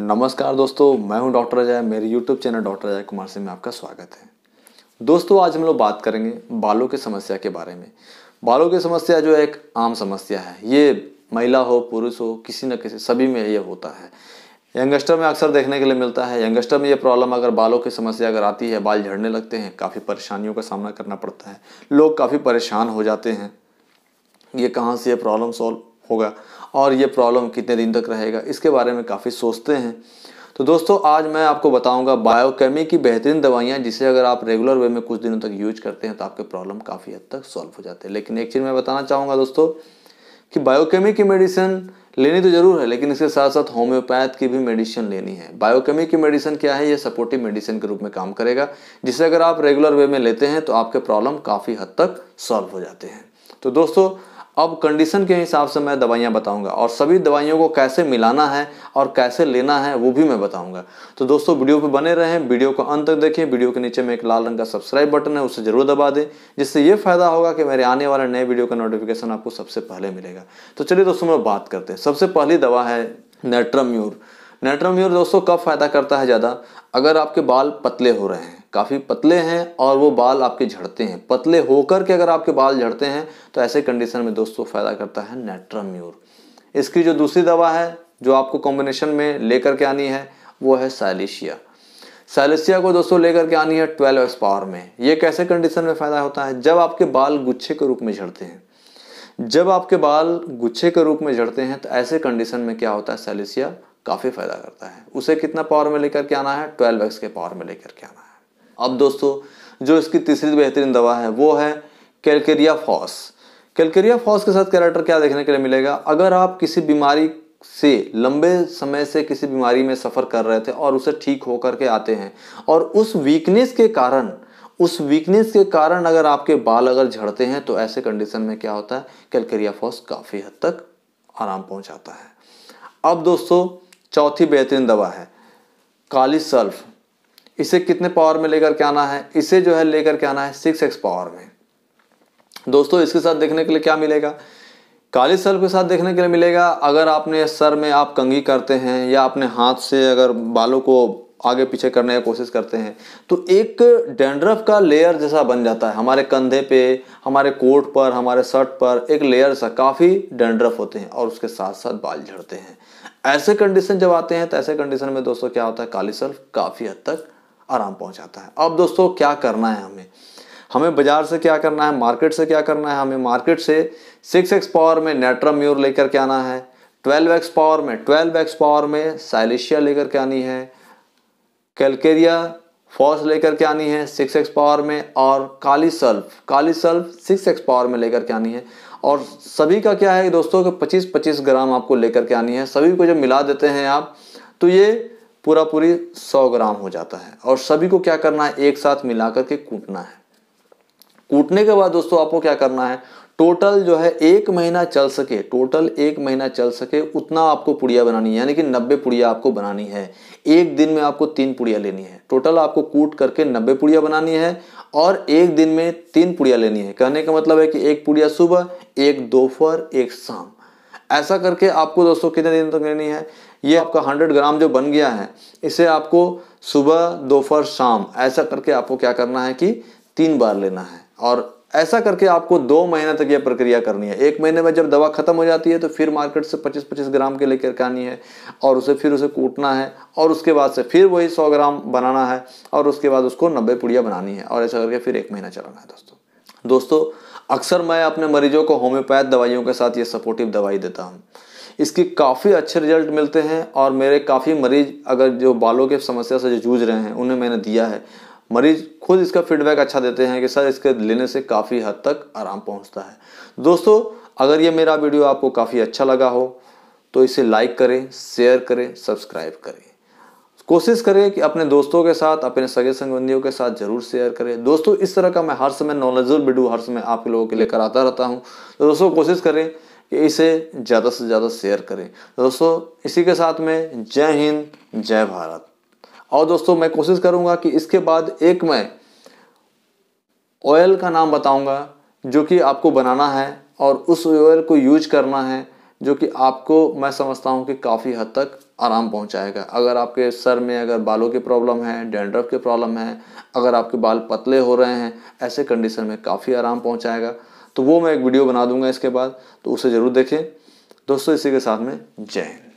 नमस्कार दोस्तों मैं हूं डॉक्टर अजय मेरे YouTube channel doctor Ajay Kumar Singh में आपका स्वागत है दोस्तों आज हम लोग बात करेंगे बालों की समस्या के बारे में बालों की समस्या जो है एक आम समस्या है ये महिला हो पुरुष हो किसी न किसी सभी में ये होता है यंगस्टर में अक्सर देखने के लिए मिलता है यंगस्टर में ये प्रॉब्लम अगर बालों की समस्या अगर आती है बाल झड़ने लगते हैं काफ़ी परेशानियों का सामना करना पड़ता है लोग काफ़ी परेशान हो जाते हैं ये कहाँ से ये प्रॉब्लम सॉल्व होगा और ये प्रॉब्लम कितने दिन तक रहेगा इसके बारे में काफ़ी सोचते हैं तो दोस्तों आज मैं आपको बताऊंगा बायोकेमी की बेहतरीन दवाइयाँ जिसे अगर आप रेगुलर वे में कुछ दिनों तक यूज करते हैं तो आपके प्रॉब्लम काफ़ी हद तक सॉल्व हो जाते हैं लेकिन एक चीज़ मैं बताना चाहूँगा दोस्तों कि बायोकेमी की मेडिसिन लेनी तो जरूर है लेकिन इसके साथ साथ होम्योपैथ की भी मेडिसिन लेनी है बायोकेमी की मेडिसिन क्या है ये सपोर्टिव मेडिसिन के रूप में काम करेगा जिसे अगर आप रेगुलर वे में लेते हैं तो आपके प्रॉब्लम काफ़ी हद तक सॉल्व हो जाते हैं तो दोस्तों अब कंडीशन के हिसाब से मैं दवाइयाँ बताऊंगा और सभी दवाइयों को कैसे मिलाना है और कैसे लेना है वो भी मैं बताऊंगा तो दोस्तों वीडियो पे बने रहें वीडियो को अंत तक देखें वीडियो के नीचे में एक लाल रंग का सब्सक्राइब बटन है उसे ज़रूर दबा दें जिससे ये फ़ायदा होगा कि मेरे आने वाले नए वीडियो का नोटिफिकेशन आपको सबसे पहले मिलेगा तो चलिए दोस्तों में बात करते हैं सबसे पहली दवा है नेट्रम्यूर नेट्रोम्यूर दोस्तों कब फ़ायदा करता है ज़्यादा अगर आपके बाल पतले हो रहे हैं काफ़ी पतले हैं और वो बाल आपके झड़ते हैं पतले होकर के अगर आपके बाल झड़ते हैं तो ऐसे कंडीशन में दोस्तों फ़ायदा करता है नेट्राम्यूर इसकी जो दूसरी दवा है जो आपको कॉम्बिनेशन में लेकर के आनी है वो है साइलिशिया साइलिशिया को दोस्तों लेकर के आनी है ट्वेल्व एक्स पावर में ये कैसे कंडीशन में फ़ायदा होता है जब आपके बाल गुच्छे के रूप में झड़ते हैं जब आपके बाल गुच्छे के रूप में झड़ते हैं तो ऐसे कंडीशन में क्या होता है सैलिसिया काफ़ी फ़ायदा करता है उसे कितना पावर में लेकर के आना है ट्वेल्व एक्स के पावर में लेकर के आना है अब दोस्तों जो इसकी तीसरी बेहतरीन दवा है वो है कैलकेरिया फॉस कैलकेरिया फॉस के साथ कैरेक्टर क्या देखने के लिए मिलेगा अगर आप किसी बीमारी से लंबे समय से किसी बीमारी में सफ़र कर रहे थे और उसे ठीक होकर के आते हैं और उस वीकनेस के कारण उस वीकनेस के कारण अगर आपके बाल अगर झड़ते हैं तो ऐसे कंडीशन में क्या होता है कैलकेरिया फॉस काफ़ी हद तक आराम पहुंचाता है अब दोस्तों चौथी बेहतरीन दवा है काली सल्फ इसे कितने पावर में लेकर के आना है इसे जो है लेकर के आना है सिक्स एक्स पावर में दोस्तों इसके साथ देखने के लिए क्या मिलेगा काली सल्फ के साथ देखने के लिए मिलेगा अगर आपने सर में आप कंघी करते हैं या अपने हाथ से अगर बालों को आगे पीछे करने की कोशिश करते हैं तो एक डेंड्रफ का लेयर जैसा बन जाता है हमारे कंधे पे हमारे कोट पर हमारे शर्ट पर एक लेयर सा काफ़ी डेंड्रफ होते हैं और उसके साथ साथ बाल झड़ते हैं ऐसे कंडीशन जब आते हैं तो ऐसे कंडीशन में दोस्तों क्या होता है काली सल्फ काफ़ी हद तक आराम पहुंचाता है अब दोस्तों क्या करना है हमें हमें बाजार से क्या करना है मार्केट से क्या करना है हमें मार्केट से सिक्स एक्स पावर में नेट्रम म्यूर लेकर के आना है ट्वेल्व एक्स पावर में ट्वेल्व एक्स पावर में साइलिशिया लेकर के आनी है कैलकेरिया फॉर्स लेकर के आनी है सिक्स एक्स पावर में और kali sulph kali sulph six X power में लेकर के आनी है और सभी का क्या है दोस्तों कि पच्चीस पच्चीस ग्राम आपको लेकर के आनी है सभी को जब मिला देते हैं आप तो ये पूरा पूरी सौ ग्राम हो जाता है और सभी को क्या करना है एक साथ मिला करके कूटना है कूटने के बाद दोस्तों आपको क्या करना है टोटल जो है एक महीना चल सके टोटल एक महीना चल सके उतना आपको पुड़िया बनानी है यानी कि नब्बे पुड़िया आपको बनानी है एक दिन में आपको तीन पुड़िया लेनी है टोटल आपको कूट करके नब्बे पुड़िया बनानी है और एक दिन में तीन पुड़िया लेनी है कहने का मतलब है कि एक पुड़िया सुबह एक दोपहर एक शाम ऐसा करके आपको दोस्तों कितने दिन तक लेनी है ये आपका हंड्रेड ग्राम जो बन गया है इसे आपको सुबह दोपहर शाम ऐसा करके आपको क्या करना है कि तीन बार लेना है और ऐसा करके आपको दो महीने तक यह प्रक्रिया करनी है एक महीने में जब दवा खत्म हो जाती है तो फिर मार्केट से 25-25 ग्राम के लेकर आनी है और उसे फिर उसे कूटना है और उसके बाद से फिर वही 100 ग्राम बनाना है और उसके बाद उसको 90 पुड़िया बनानी है और ऐसा करके फिर एक महीना चलाना है दोस्तों दोस्तों अक्सर मैं अपने मरीजों को होम्योपैथ दवाइयों के साथ ये सपोर्टिव दवाई देता हूँ इसकी काफ़ी अच्छे रिजल्ट मिलते हैं और मेरे काफ़ी मरीज अगर जो बालों के समस्या से जो जूझ रहे हैं उन्हें मैंने दिया है मरीज खुद इसका फीडबैक अच्छा देते हैं कि सर इसके लेने से काफ़ी हद तक आराम पहुंचता है दोस्तों अगर ये मेरा वीडियो आपको काफ़ी अच्छा लगा हो तो इसे लाइक करें शेयर करें सब्सक्राइब करें कोशिश करें कि अपने दोस्तों के साथ अपने सगे संबंधियों के साथ जरूर शेयर करें दोस्तों इस तरह का मैं हर समय नॉलेजल वीडियो हर समय आप लोगों के लिए कराता रहता हूँ तो दोस्तों कोशिश करें कि इसे ज़्यादा से ज़्यादा शेयर करें दोस्तों इसी के साथ में जय हिंद जय भारत और दोस्तों मैं कोशिश करूँगा कि इसके बाद एक मैं ऑयल का नाम बताऊँगा जो कि आपको बनाना है और उस ऑयल को यूज करना है जो कि आपको मैं समझता हूँ कि काफ़ी हद तक आराम पहुँचाएगा अगर आपके सर में अगर बालों की प्रॉब्लम है डेंड्रफ की प्रॉब्लम है अगर आपके बाल पतले हो रहे हैं ऐसे कंडीशन में काफ़ी आराम पहुँचाएगा तो वो मैं एक वीडियो बना दूंगा इसके बाद तो उसे ज़रूर देखें दोस्तों इसी के साथ में जय हिंद